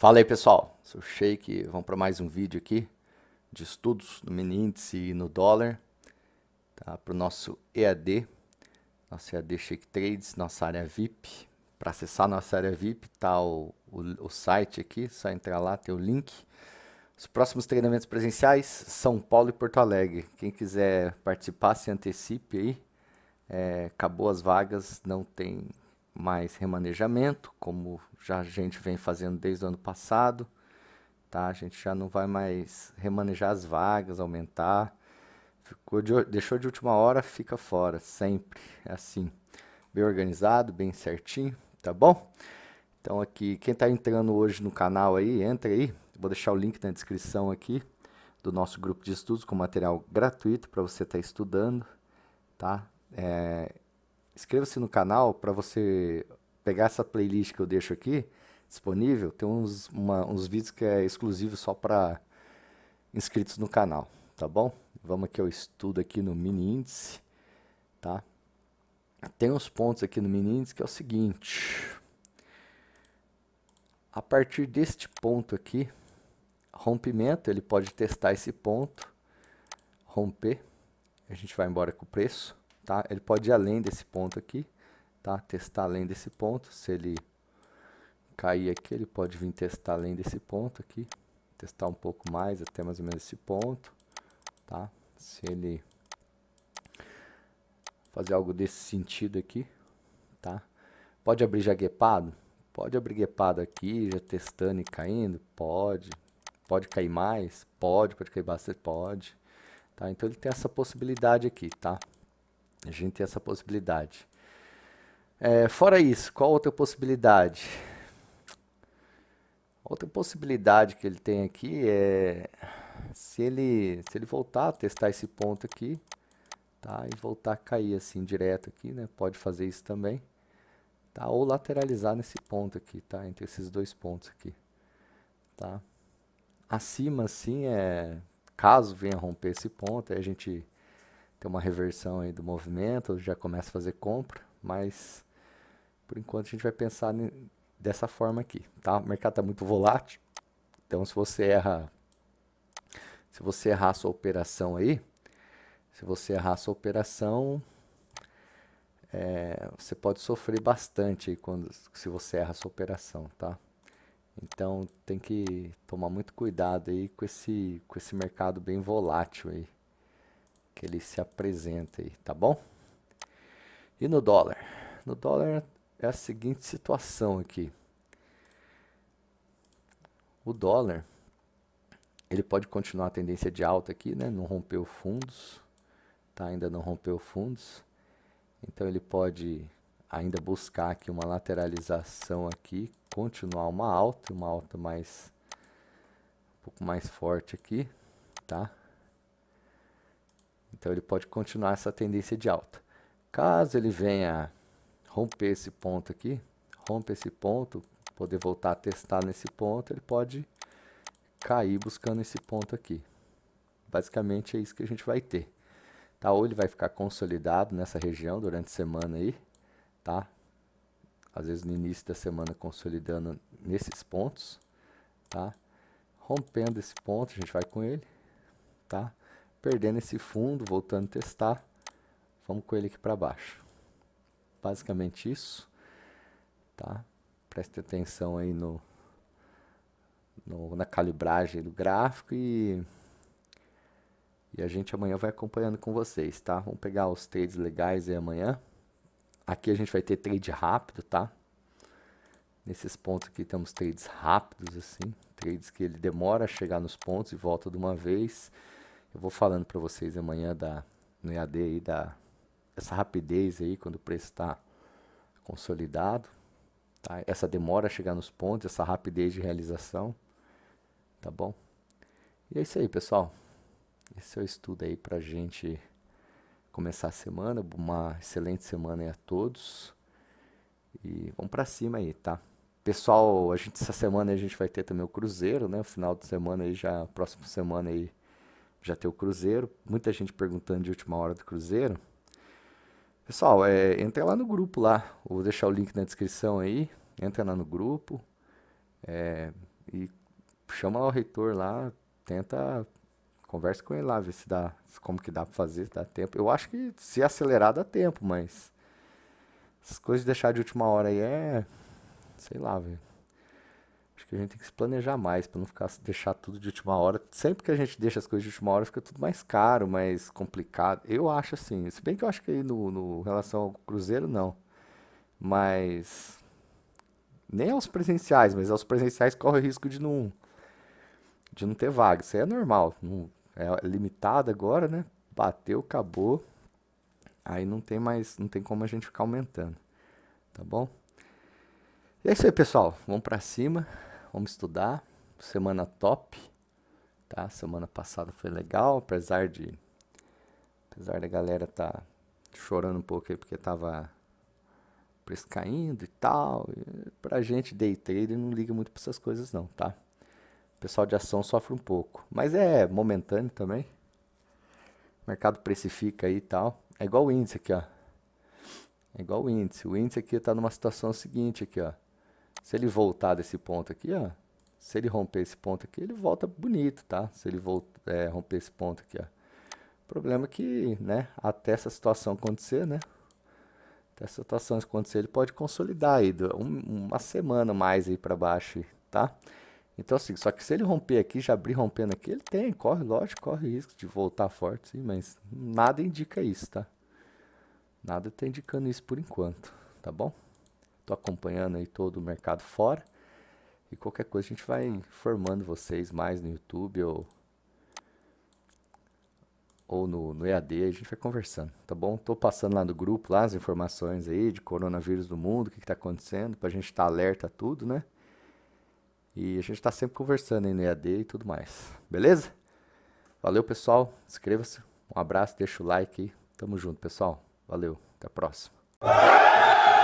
Fala aí pessoal, sou o Sheik, vamos para mais um vídeo aqui de estudos no mini índice e no dólar tá? para o nosso EAD, nosso EAD Shake Trades, nossa área VIP. Para acessar nossa área VIP tá o, o, o, site aqui, é só entrar lá, tem o link. Os próximos treinamentos presenciais, São Paulo e Porto Alegre. Quem quiser participar, se antecipe aí. É, acabou as vagas, não tem mais remanejamento, como já a gente vem fazendo desde o ano passado, tá? A gente já não vai mais remanejar as vagas, aumentar. Ficou de, deixou de última hora, fica fora, sempre. É assim, bem organizado, bem certinho, tá bom? Então aqui, quem está entrando hoje no canal aí, entra aí. Vou deixar o link na descrição aqui do nosso grupo de estudos com material gratuito para você estar tá estudando, tá? É, inscreva-se no canal para você pegar essa playlist que eu deixo aqui disponível. Tem uns, uma, uns vídeos que é exclusivo só para inscritos no canal, tá bom? Vamos aqui ao estudo aqui no mini índice, tá? Tem uns pontos aqui no mini índice que é o seguinte. A partir deste ponto aqui, rompimento, ele pode testar esse ponto, romper, a gente vai embora com o preço tá? Ele pode ir além desse ponto aqui, tá? Testar além desse ponto, se ele cair aqui, ele pode vir testar além desse ponto aqui, testar um pouco mais, até mais ou menos esse ponto, tá? Se ele fazer algo desse sentido aqui, tá? Pode abrir já guepado? Pode abrir guepado aqui, já testando e caindo? Pode. Pode cair mais? Pode. Pode cair bastante? Pode. Tá? Então ele tem essa possibilidade aqui, tá? A gente tem essa possibilidade. É, fora isso, qual outra possibilidade? Outra possibilidade que ele tem aqui é se ele, se ele voltar a testar esse ponto aqui, tá? E voltar a cair assim direto aqui, né? Pode fazer isso também, tá? Ou lateralizar nesse ponto aqui, tá? Entre esses dois pontos aqui, tá? Acima assim é caso venha romper esse ponto, aí a gente ter uma reversão aí do movimento, já começa a fazer compra, mas por enquanto a gente vai pensar dessa forma aqui, tá? O mercado está muito volátil, então se você erra, se você errar a sua operação aí, se você errar a sua operação, é, você pode sofrer bastante quando, se você erra a sua operação, tá? Então tem que tomar muito cuidado aí com esse, com esse mercado bem volátil aí que ele se apresenta aí, tá bom? E no dólar? No dólar é a seguinte situação aqui. O dólar, ele pode continuar a tendência de alta aqui, né? Não rompeu fundos, tá? Ainda não rompeu fundos. Então ele pode ainda buscar aqui uma lateralização aqui, continuar uma alta, uma alta mais um pouco mais forte aqui, tá? Então ele pode continuar essa tendência de alta. Caso ele venha romper esse ponto aqui, rompe esse ponto, poder voltar a testar nesse ponto, ele pode cair buscando esse ponto aqui. Basicamente é isso que a gente vai ter. Tá? Ou ele vai ficar consolidado nessa região durante a semana aí, tá? Às vezes no início da semana consolidando nesses pontos, tá? Rompendo esse ponto, a gente vai com ele, tá? perdendo esse fundo, voltando a testar, vamos com ele aqui para baixo. Basicamente isso, tá? Preste atenção aí no, no, na calibragem do gráfico e, e a gente amanhã vai acompanhando com vocês, tá? Vamos pegar os trades legais aí amanhã. Aqui a gente vai ter trade rápido, tá? Nesses pontos aqui temos trades rápidos, assim. Trades que ele demora a chegar nos pontos e volta de uma vez. Eu vou falando para vocês amanhã da, no EAD aí da essa rapidez aí quando o preço está consolidado, tá? Essa demora a chegar nos pontos, essa rapidez de realização, tá bom? E é isso aí, pessoal. Esse é o estudo aí para gente começar a semana. Uma excelente semana aí a todos. E vamos para cima aí, tá? Pessoal, a gente essa semana a gente vai ter também o cruzeiro, né? O final de semana aí já, próxima semana aí já tem o Cruzeiro. Muita gente perguntando de última hora do Cruzeiro. Pessoal, é, entra lá no grupo lá. vou deixar o link na descrição aí. Entra lá no grupo. É, e chama lá o reitor lá. Tenta. Conversa com ele lá, ver se dá. Como que dá pra fazer, se dá tempo. Eu acho que se acelerar dá tempo, mas. as coisas de deixar de última hora aí é. Sei lá, velho que a gente tem que se planejar mais para não ficar deixar tudo de última hora. Sempre que a gente deixa as coisas de última hora, fica tudo mais caro, mais complicado. Eu acho assim. Se bem que eu acho que aí no, no relação ao cruzeiro, não. Mas nem aos presenciais, mas aos presenciais corre o risco de não de não ter vaga. Isso é normal. Não, é limitado agora, né? Bateu, acabou. Aí não tem mais, não tem como a gente ficar aumentando. Tá bom? E é isso aí, pessoal. Vamos para cima vamos estudar. Semana top, tá? Semana passada foi legal, apesar de apesar da galera tá chorando um pouco aí porque tava preço caindo e tal. E pra gente day trader não liga muito para essas coisas não, tá? O pessoal de ação sofre um pouco, mas é momentâneo também. O mercado precifica aí e tal. É igual o índice aqui, ó. É igual o índice. O índice aqui tá numa situação seguinte aqui, ó. Se ele voltar desse ponto aqui, ó, se ele romper esse ponto aqui, ele volta bonito, tá? Se ele volta, é, romper esse ponto aqui, ó. O problema é que, né, até essa situação acontecer, né? Até essa situação acontecer, ele pode consolidar aí um, uma semana mais aí para baixo, tá? Então, assim, só que se ele romper aqui, já abrir rompendo aqui, ele tem, corre, lógico, corre risco de voltar forte, sim, mas nada indica isso, tá? Nada tá indicando isso por enquanto, tá bom? Estou acompanhando aí todo o mercado fora. E qualquer coisa a gente vai informando vocês mais no YouTube ou, ou no, no EAD, a gente vai conversando, tá bom? Estou passando lá no grupo lá as informações aí de coronavírus do mundo, o que está acontecendo, para a gente estar tá alerta a tudo, né? E a gente está sempre conversando aí no EAD e tudo mais, beleza? Valeu, pessoal. Inscreva-se. Um abraço, deixa o like aí. Tamo junto, pessoal. Valeu. Até a próxima.